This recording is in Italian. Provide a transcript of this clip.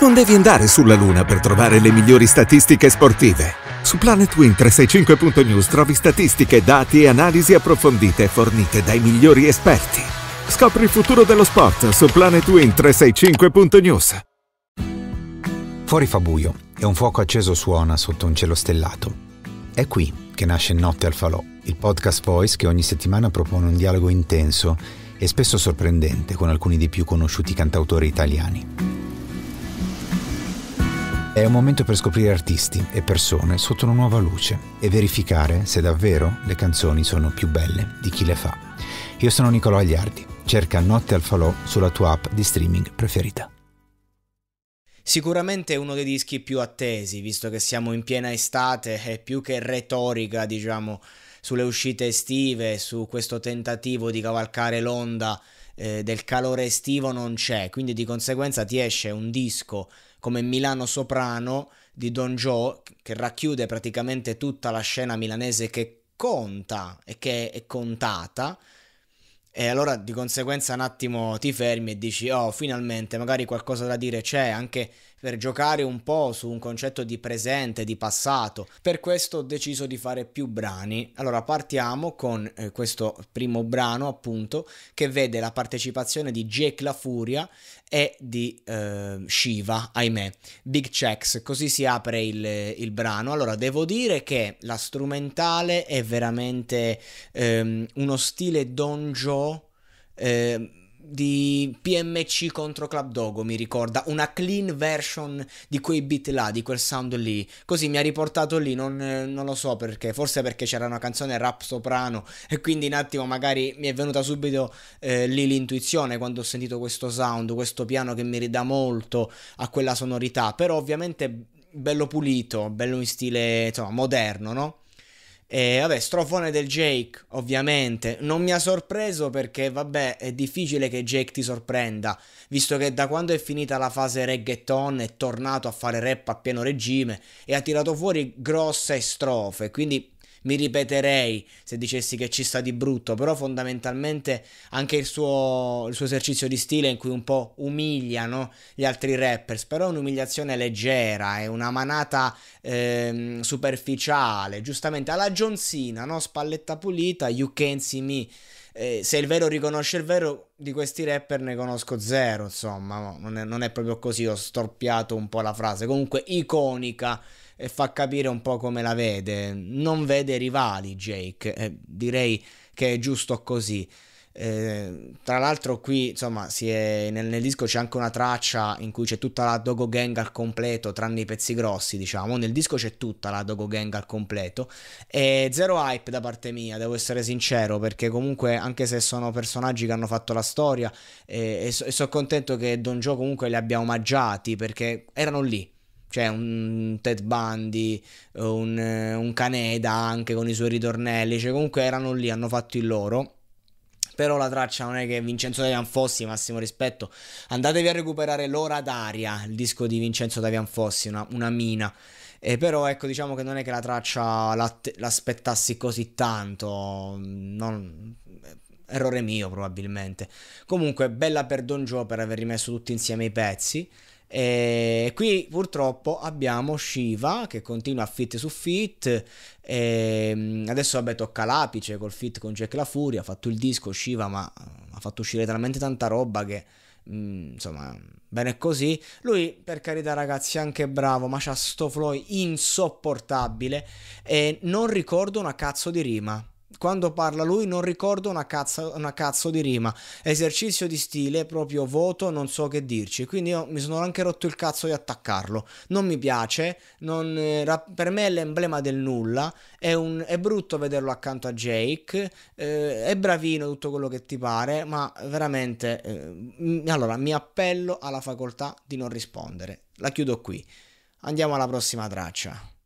Non devi andare sulla Luna per trovare le migliori statistiche sportive. Su PlanetWin 365.news trovi statistiche, dati e analisi approfondite fornite dai migliori esperti. Scopri il futuro dello sport su PlanetWin 365.news. Fuori fa buio e un fuoco acceso suona sotto un cielo stellato. È qui che nasce Notte al Falò, il podcast Voice che ogni settimana propone un dialogo intenso e spesso sorprendente con alcuni dei più conosciuti cantautori italiani. È un momento per scoprire artisti e persone sotto una nuova luce e verificare se davvero le canzoni sono più belle di chi le fa. Io sono Nicolò Agliardi. Cerca Notte al Falò sulla tua app di streaming preferita. Sicuramente è uno dei dischi più attesi, visto che siamo in piena estate e più che retorica, diciamo, sulle uscite estive, su questo tentativo di cavalcare l'onda eh, del calore estivo non c'è, quindi di conseguenza ti esce un disco come Milano Soprano di Don Joe, che racchiude praticamente tutta la scena milanese che conta e che è contata. E allora di conseguenza un attimo ti fermi e dici, oh, finalmente magari qualcosa da dire c'è, anche per giocare un po' su un concetto di presente, di passato. Per questo ho deciso di fare più brani. Allora partiamo con eh, questo primo brano, appunto, che vede la partecipazione di Jake La Furia e di eh, Shiva, ahimè, Big Checks, così si apre il, il, brano. Allora, devo dire che la strumentale è veramente ehm, uno stile donjo. Eh, di PMC contro Club Dogo mi ricorda una clean version di quei beat là, di quel sound lì. Così mi ha riportato lì, non, non, lo so perché, forse perché c'era una canzone rap soprano e quindi un attimo magari mi è venuta subito eh, lì l'intuizione quando ho sentito questo sound, questo piano che mi ridà molto a quella sonorità, però ovviamente bello pulito, bello in stile, insomma, moderno, no? E vabbè, strofone del Jake, ovviamente. Non mi ha sorpreso perché, vabbè, è difficile che Jake ti sorprenda, visto che da quando è finita la fase reggaeton è tornato a fare rap a pieno regime e ha tirato fuori grosse strofe, quindi mi ripeterei se dicessi che ci sta di brutto, però fondamentalmente anche il suo, il suo esercizio di stile in cui un po' umiliano gli altri rappers, però è un'umiliazione leggera, è una manata ehm, superficiale, giustamente alla John Cena, no? spalletta pulita, You Can See Me eh, se il vero riconosce il vero, di questi rapper ne conosco zero, insomma, no, non, è, non, è, proprio così, ho storpiato un po' la frase, comunque iconica e fa capire un po' come la vede, non vede rivali Jake, eh, direi che è giusto così. Eh, tra l'altro qui insomma è, nel, nel, disco c'è anche una traccia in cui c'è tutta la Dogo Gang al completo tranne i pezzi grossi diciamo nel disco c'è tutta la Dogo Gang al completo e zero hype da parte mia devo essere sincero perché comunque anche se sono personaggi che hanno fatto la storia eh, e, so, e sono contento che Don Joe comunque li abbia omaggiati perché erano lì C'è cioè, un Ted Bundy, un, un Caneda anche con i suoi ritornelli, cioè comunque erano lì, hanno fatto il loro però la traccia non è che Vincenzo Davian Fossi, massimo rispetto, andatevi a recuperare l'ora d'aria, il disco di Vincenzo Davian Fossi, una, una mina. E eh, però ecco diciamo che non è che la traccia l'aspettassi così tanto, non, eh, errore mio probabilmente. Comunque bella per Don Joe per aver rimesso tutti insieme i pezzi. E eh, qui purtroppo abbiamo Shiva che continua fit su fit. E ehm, adesso vabbè tocca l'apice col fit con Jack La Furia. Ha fatto il disco Shiva, ma ha fatto uscire talmente tanta roba che mh, mm, insomma bene così. Lui per carità ragazzi è anche bravo, ma c'ha sto flow insopportabile e non ricordo una cazzo di rima quando parla lui non ricordo una cazzo, una cazzo, di rima. Esercizio di stile, proprio voto, non so che dirci. Quindi io mi sono anche rotto il cazzo di attaccarlo. Non mi piace, non, eh, per me è l'emblema del nulla. È, un, è brutto vederlo accanto a Jake. Eh, è bravino tutto quello che ti pare, ma veramente... Eh, allora, mi appello alla facoltà di non rispondere. La chiudo qui. Andiamo alla prossima traccia.